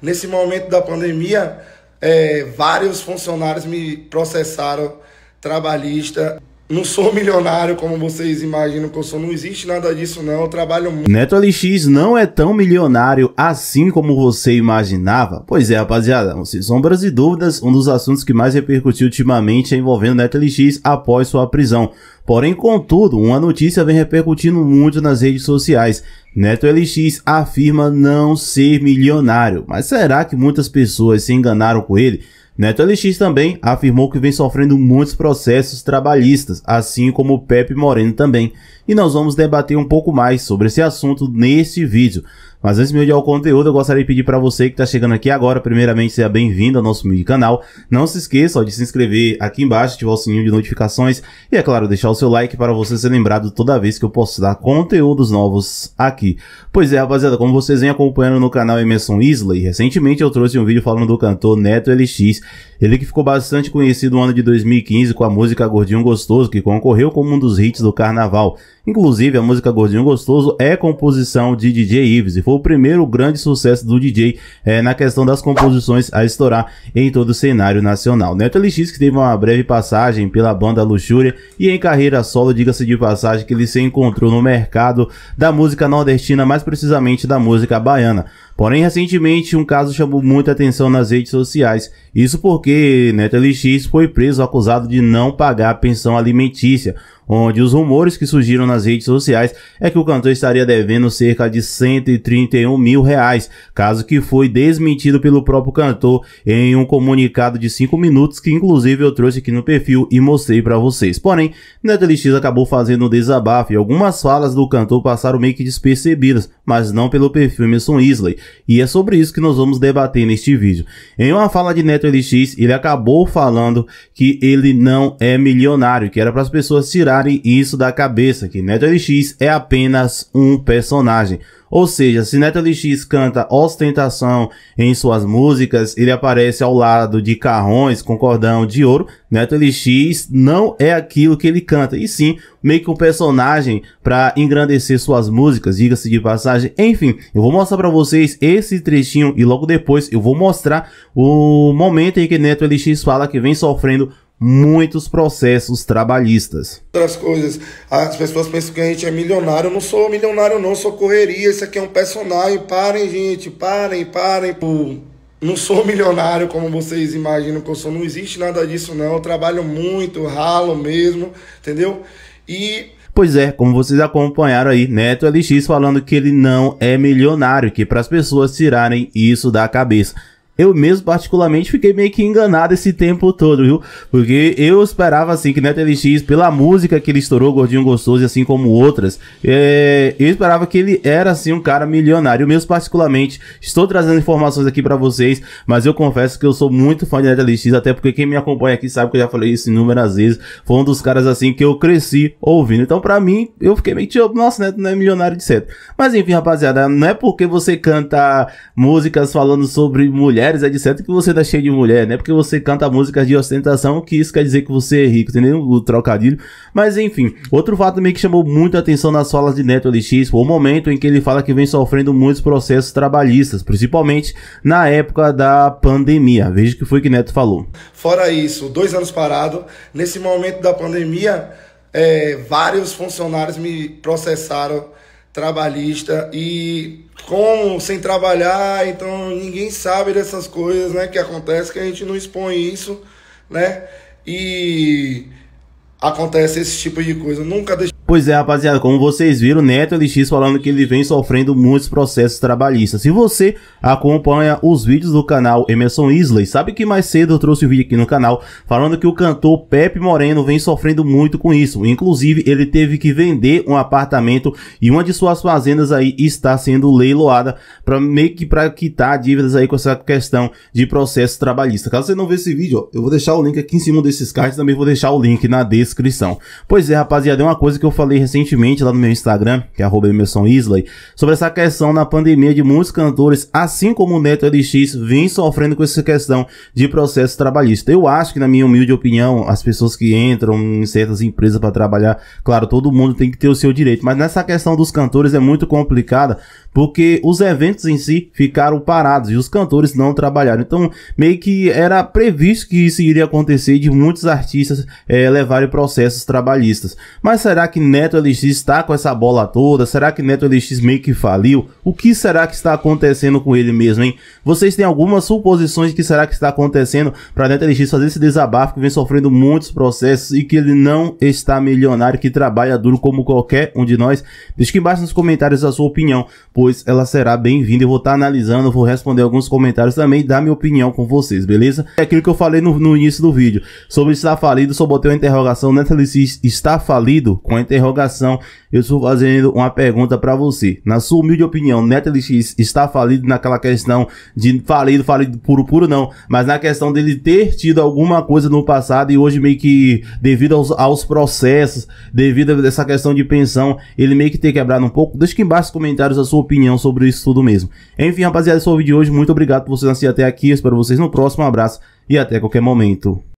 Nesse momento da pandemia, é, vários funcionários me processaram trabalhista não sou milionário como vocês imaginam que eu sou, não existe nada disso não, eu trabalho muito. Neto LX não é tão milionário assim como você imaginava? Pois é, rapaziada, sem sombras e dúvidas, um dos assuntos que mais repercutiu ultimamente é envolvendo Neto LX após sua prisão. Porém, contudo, uma notícia vem repercutindo muito nas redes sociais. Neto LX afirma não ser milionário, mas será que muitas pessoas se enganaram com ele? Neto LX também afirmou que vem sofrendo muitos processos trabalhistas, assim como o Pepe Moreno também, e nós vamos debater um pouco mais sobre esse assunto neste vídeo. Mas antes de me ao conteúdo, eu gostaria de pedir para você que está chegando aqui agora, primeiramente, seja bem-vindo ao nosso mini canal. Não se esqueça ó, de se inscrever aqui embaixo, ativar o sininho de notificações e, é claro, deixar o seu like para você ser lembrado toda vez que eu postar conteúdos novos aqui. Pois é, rapaziada, como vocês vêm acompanhando no canal Emerson Isley, recentemente eu trouxe um vídeo falando do cantor Neto LX, ele que ficou bastante conhecido no ano de 2015 com a música Gordinho Gostoso, que concorreu como um dos hits do carnaval. Inclusive, a música Gordinho Gostoso é composição de DJ Ives e foi o primeiro grande sucesso do DJ é, eh, na questão das composições a estourar em todo o cenário nacional. Neto LX que teve uma breve passagem pela banda Luxúria e em carreira solo, diga-se de passagem, que ele se encontrou no mercado da música nordestina, mais precisamente da música baiana. Porém, recentemente, um caso chamou muita atenção nas redes sociais. Isso porque Neto LX foi preso acusado de não pagar a pensão alimentícia onde os rumores que surgiram nas redes sociais é que o cantor estaria devendo cerca de 131 mil reais, caso que foi desmentido pelo próprio cantor em um comunicado de 5 minutos que inclusive eu trouxe aqui no perfil e mostrei para vocês. Porém, NetLX acabou fazendo um desabafo e algumas falas do cantor passaram meio que despercebidas, mas não pelo perfil Emerson Isley, e é sobre isso que nós vamos debater neste vídeo. Em uma fala de Neto LX, ele acabou falando que ele não é milionário, que era para as pessoas tirar tirarem isso da cabeça, que Neto LX é apenas um personagem. Ou seja, se Neto LX canta ostentação em suas músicas, ele aparece ao lado de carrões com cordão de ouro, Neto LX não é aquilo que ele canta, e sim meio que um personagem para engrandecer suas músicas, diga-se de passagem. Enfim, eu vou mostrar para vocês esse trechinho e logo depois eu vou mostrar o momento em que Neto LX fala que vem sofrendo muitos processos trabalhistas. Outras coisas, as pessoas pensam que a gente é milionário, eu não sou milionário não, sou correria, isso aqui é um personagem, parem gente, parem, parem, pô. Não sou milionário como vocês imaginam que eu sou, não existe nada disso não, eu trabalho muito, ralo mesmo, entendeu? E Pois é, como vocês acompanharam aí, Neto LX falando que ele não é milionário, que é para as pessoas tirarem isso da cabeça eu mesmo, particularmente, fiquei meio que enganado esse tempo todo, viu? Porque eu esperava, assim, que Neto LX, pela música que ele estourou, Gordinho Gostoso, e assim como outras, é... eu esperava que ele era, assim, um cara milionário. Eu mesmo, particularmente, estou trazendo informações aqui para vocês, mas eu confesso que eu sou muito fã de Neto LX, até porque quem me acompanha aqui sabe que eu já falei isso inúmeras vezes. Foi um dos caras, assim, que eu cresci ouvindo. Então, para mim, eu fiquei meio tipo, nossa, Neto não é milionário de certo. Mas, enfim, rapaziada, não é porque você canta músicas falando sobre mulher mulheres, é certo que você tá cheio de mulher, né? Porque você canta músicas de ostentação, que isso quer dizer que você é rico, entendeu? O trocadilho. Mas enfim, outro fato também que chamou muita atenção nas falas de Neto LX foi o momento em que ele fala que vem sofrendo muitos processos trabalhistas, principalmente na época da pandemia. Veja o que foi que Neto falou. Fora isso, dois anos parado, nesse momento da pandemia, é, vários funcionários me processaram trabalhista e como sem trabalhar, então ninguém sabe dessas coisas, né, que acontece que a gente não expõe isso, né? E acontece esse tipo de coisa. Nunca deixe Pois é, rapaziada, como vocês viram, Neto LX falando que ele vem sofrendo muitos processos trabalhistas. Se você acompanha os vídeos do canal Emerson Isley, sabe que mais cedo eu trouxe um vídeo aqui no canal falando que o cantor Pepe Moreno vem sofrendo muito com isso. Inclusive, ele teve que vender um apartamento e uma de suas fazendas aí está sendo leiloada para meio que para quitar dívidas aí com essa questão de processo trabalhista. Caso você não vê esse vídeo, ó, eu vou deixar o link aqui em cima desses cards, também vou deixar o link na descrição. Pois é, rapaziada, é uma coisa que eu falei recentemente lá no meu Instagram, que é arroba Isley, sobre essa questão na pandemia de muitos cantores, assim como o Neto LX, vem sofrendo com essa questão de processo trabalhista. Eu acho que, na minha humilde opinião, as pessoas que entram em certas empresas para trabalhar, claro, todo mundo tem que ter o seu direito, mas nessa questão dos cantores é muito complicada, porque os eventos em si ficaram parados e os cantores não trabalharam. Então, meio que era previsto que isso iria acontecer de muitos artistas é, levarem processos trabalhistas. Mas será que Neto LX está com essa bola toda? Será que Neto LX meio que faliu? O que será que está acontecendo com ele mesmo, hein? Vocês têm algumas suposições de que será que está acontecendo para Neto LX fazer esse desabafo que vem sofrendo muitos processos e que ele não está milionário, que trabalha duro como qualquer um de nós? Deixe aqui embaixo nos comentários a sua opinião, pois ela será bem-vinda. Eu vou estar tá analisando, vou responder alguns comentários também, e dar minha opinião com vocês, beleza? É aquilo que eu falei no, no início do vídeo, sobre estar falido, só botei uma interrogação, Neto LX está falido com a interrogação interrogação, eu estou fazendo uma pergunta para você. Na sua humilde opinião, Netflix está falido naquela questão de falido, falido puro, puro não, mas na questão dele ter tido alguma coisa no passado e hoje meio que devido aos, aos processos, devido a essa questão de pensão, ele meio que ter quebrado um pouco. Deixa aqui embaixo nos comentários a sua opinião sobre isso tudo mesmo. Enfim, rapaziada, esse foi o vídeo de hoje. Muito obrigado por vocês até aqui. Eu espero vocês no próximo. Um abraço e até qualquer momento.